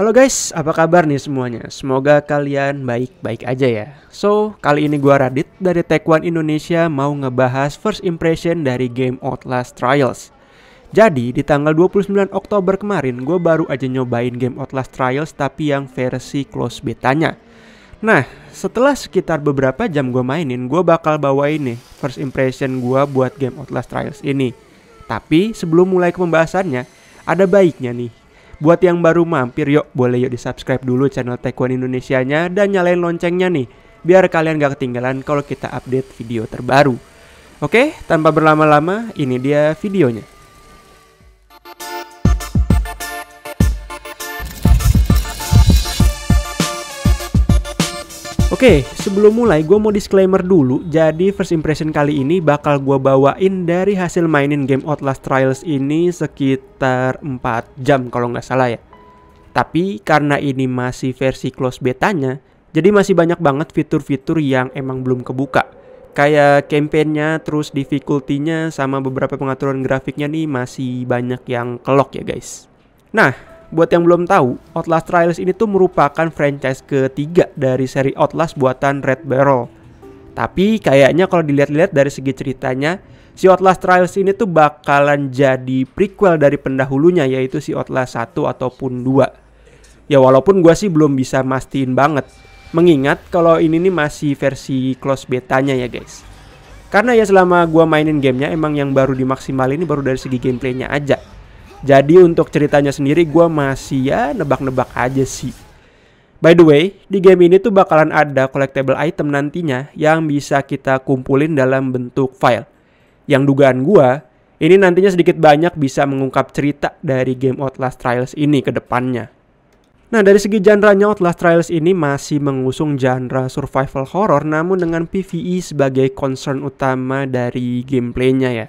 Halo guys, apa kabar nih semuanya? Semoga kalian baik-baik aja ya. So, kali ini gua Radit dari Tekwan Indonesia mau ngebahas first impression dari game Outlast Trials. Jadi, di tanggal 29 Oktober kemarin, gue baru aja nyobain game Outlast Trials tapi yang versi close betanya. Nah, setelah sekitar beberapa jam gue mainin, gue bakal bawa ini first impression gue buat game Outlast Trials ini. Tapi sebelum mulai ke pembahasannya, ada baiknya nih Buat yang baru mampir yuk boleh yuk di subscribe dulu channel Taekwondo Indonesia nya dan nyalain loncengnya nih biar kalian gak ketinggalan kalau kita update video terbaru. Oke, tanpa berlama-lama ini dia videonya. Oke, sebelum mulai gue mau disclaimer dulu. Jadi first impression kali ini bakal gue bawain dari hasil mainin game Outlast Trials ini sekitar 4 jam kalau nggak salah ya. Tapi karena ini masih versi close betanya, jadi masih banyak banget fitur-fitur yang emang belum kebuka. Kayak campaignnya, terus difficulty-nya, sama beberapa pengaturan grafiknya nih masih banyak yang kelok ya guys. Nah, Buat yang belum tahu, Outlast Trials ini tuh merupakan franchise ketiga dari seri Outlast buatan Red Barrel. Tapi kayaknya kalau dilihat-lihat dari segi ceritanya, si Outlast Trials ini tuh bakalan jadi prequel dari pendahulunya yaitu si Outlast 1 ataupun 2. Ya walaupun gue sih belum bisa mastiin banget. Mengingat kalau ini nih masih versi close betanya ya guys. Karena ya selama gue mainin gamenya emang yang baru dimaksimalin ini baru dari segi gameplaynya aja jadi untuk ceritanya sendiri gue masih ya nebak-nebak aja sih. By the way, di game ini tuh bakalan ada collectible item nantinya yang bisa kita kumpulin dalam bentuk file. Yang dugaan gue, ini nantinya sedikit banyak bisa mengungkap cerita dari game Outlast Trials ini ke depannya. Nah, dari segi genre-nya Outlast Trials ini masih mengusung genre survival horror namun dengan PvE sebagai concern utama dari gameplaynya ya.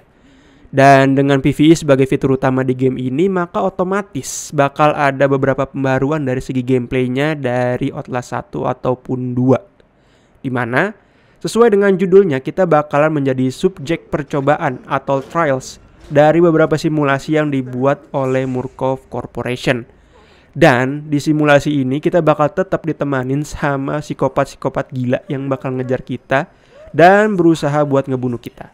Dan dengan PvE sebagai fitur utama di game ini, maka otomatis bakal ada beberapa pembaruan dari segi gameplaynya dari Outlast 1 ataupun 2. Dimana, sesuai dengan judulnya, kita bakalan menjadi subjek percobaan atau trials dari beberapa simulasi yang dibuat oleh Murkov Corporation. Dan di simulasi ini kita bakal tetap ditemanin sama psikopat-psikopat gila yang bakal ngejar kita dan berusaha buat ngebunuh kita.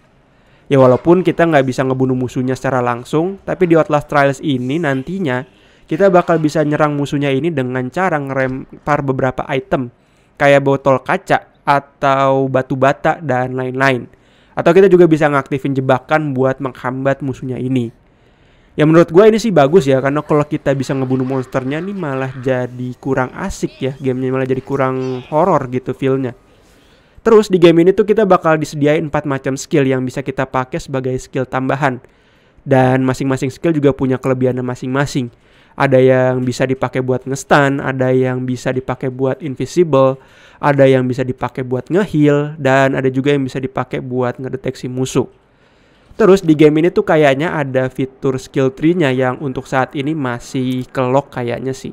Ya walaupun kita nggak bisa ngebunuh musuhnya secara langsung, tapi di Outlast Trials ini nantinya kita bakal bisa nyerang musuhnya ini dengan cara ngerempar beberapa item kayak botol kaca atau batu bata dan lain-lain. Atau kita juga bisa ngaktifin jebakan buat menghambat musuhnya ini. Ya menurut gue ini sih bagus ya karena kalau kita bisa ngebunuh monsternya ini malah jadi kurang asik ya gamenya malah jadi kurang horor gitu feelnya. Terus di game ini tuh kita bakal disediain 4 macam skill yang bisa kita pakai sebagai skill tambahan. Dan masing-masing skill juga punya kelebihannya masing-masing. Ada yang bisa dipakai buat ngestan, ada yang bisa dipakai buat invisible, ada yang bisa dipakai buat ngeheal, dan ada juga yang bisa dipakai buat ngedeteksi musuh. Terus di game ini tuh kayaknya ada fitur skill tree-nya yang untuk saat ini masih kelok kayaknya sih.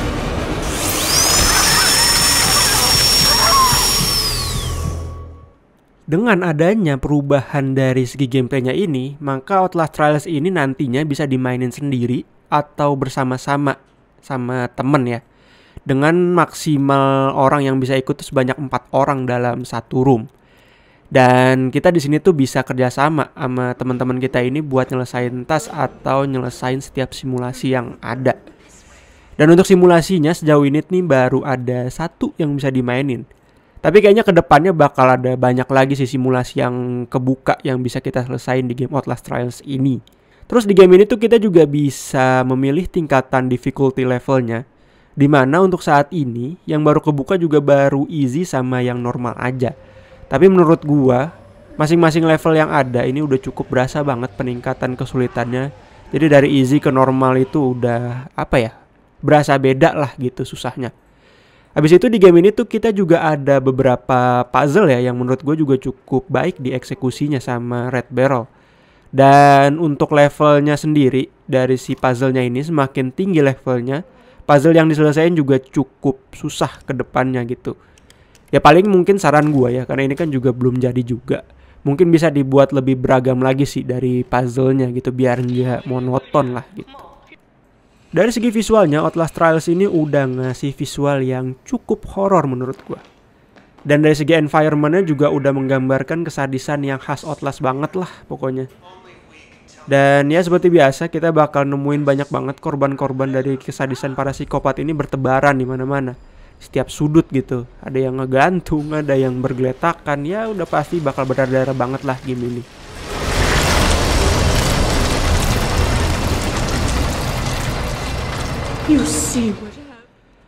dengan adanya perubahan dari segi gameplaynya ini, maka Outlast Trials ini nantinya bisa dimainin sendiri atau bersama-sama sama temen ya. Dengan maksimal orang yang bisa ikut sebanyak empat orang dalam satu room. Dan kita di sini tuh bisa kerjasama sama teman-teman kita ini buat nyelesain tas atau nyelesain setiap simulasi yang ada. Dan untuk simulasinya sejauh ini nih baru ada satu yang bisa dimainin tapi kayaknya kedepannya bakal ada banyak lagi sih simulasi yang kebuka yang bisa kita selesaiin di game Outlast Trials ini. Terus di game ini tuh kita juga bisa memilih tingkatan difficulty levelnya. Dimana untuk saat ini yang baru kebuka juga baru easy sama yang normal aja. Tapi menurut gua masing-masing level yang ada ini udah cukup berasa banget peningkatan kesulitannya. Jadi dari easy ke normal itu udah apa ya? Berasa beda lah gitu susahnya. Habis itu di game ini tuh kita juga ada beberapa puzzle ya yang menurut gue juga cukup baik di eksekusinya sama Red Barrel. Dan untuk levelnya sendiri dari si puzzle-nya ini semakin tinggi levelnya, puzzle yang diselesaikan juga cukup susah ke depannya gitu. Ya paling mungkin saran gue ya karena ini kan juga belum jadi juga. Mungkin bisa dibuat lebih beragam lagi sih dari puzzle-nya gitu biar nggak monoton lah gitu. Dari segi visualnya, Outlast Trials ini udah ngasih visual yang cukup horor menurut gue. Dan dari segi environmentnya juga udah menggambarkan kesadisan yang khas Outlast banget lah pokoknya. Dan ya seperti biasa kita bakal nemuin banyak banget korban-korban dari kesadisan para psikopat ini bertebaran di mana-mana. Setiap sudut gitu. Ada yang ngegantung, ada yang bergeletakan. Ya udah pasti bakal berdarah-darah banget lah game ini.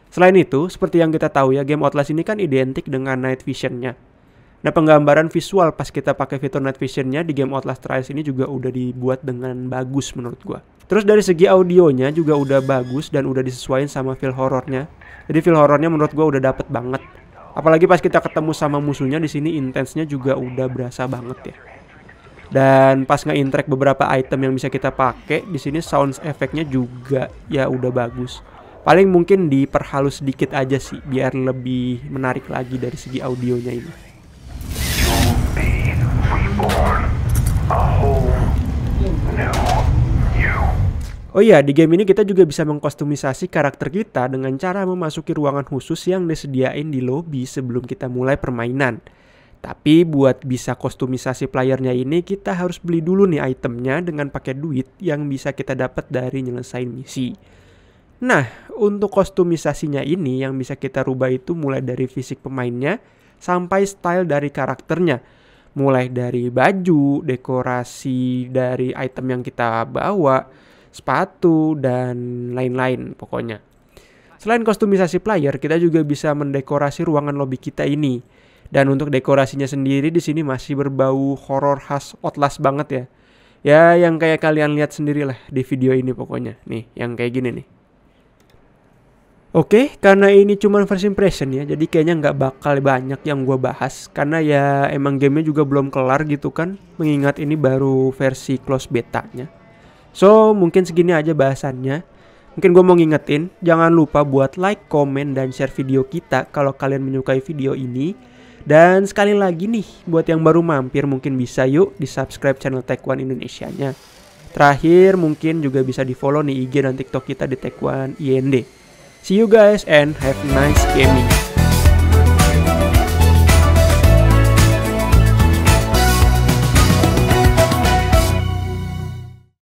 Selain itu, seperti yang kita tahu ya, game Outlast ini kan identik dengan night visionnya. Nah, penggambaran visual pas kita pakai fitur night visionnya di game Outlast Trials ini juga udah dibuat dengan bagus menurut gua. Terus dari segi audionya juga udah bagus dan udah disesuaikan sama feel horornya. Jadi feel horornya menurut gua udah dapet banget. Apalagi pas kita ketemu sama musuhnya di sini intensnya juga udah berasa banget ya dan pas nge beberapa item yang bisa kita pakai di sini sounds efeknya juga ya udah bagus paling mungkin diperhalus sedikit aja sih biar lebih menarik lagi dari segi audionya ini Oh iya, di game ini kita juga bisa mengkostumisasi karakter kita dengan cara memasuki ruangan khusus yang disediain di lobby sebelum kita mulai permainan. Tapi buat bisa kostumisasi playernya ini kita harus beli dulu nih itemnya dengan pakai duit yang bisa kita dapat dari nyelesain misi. Nah, untuk kostumisasinya ini yang bisa kita rubah itu mulai dari fisik pemainnya sampai style dari karakternya. Mulai dari baju, dekorasi dari item yang kita bawa, sepatu, dan lain-lain pokoknya. Selain kostumisasi player, kita juga bisa mendekorasi ruangan lobby kita ini dan untuk dekorasinya sendiri di sini masih berbau horor khas Outlast banget ya. Ya yang kayak kalian lihat sendirilah di video ini pokoknya. Nih, yang kayak gini nih. Oke, karena ini cuma first impression ya, jadi kayaknya nggak bakal banyak yang gue bahas. Karena ya emang gamenya juga belum kelar gitu kan, mengingat ini baru versi close betanya. So, mungkin segini aja bahasannya. Mungkin gue mau ngingetin, jangan lupa buat like, komen, dan share video kita kalau kalian menyukai video ini. Dan sekali lagi nih, buat yang baru mampir mungkin bisa yuk di subscribe channel Taekwondo Indonesia-nya. Terakhir mungkin juga bisa di follow nih IG dan TikTok kita di Taekwondo IND. See you guys and have nice gaming.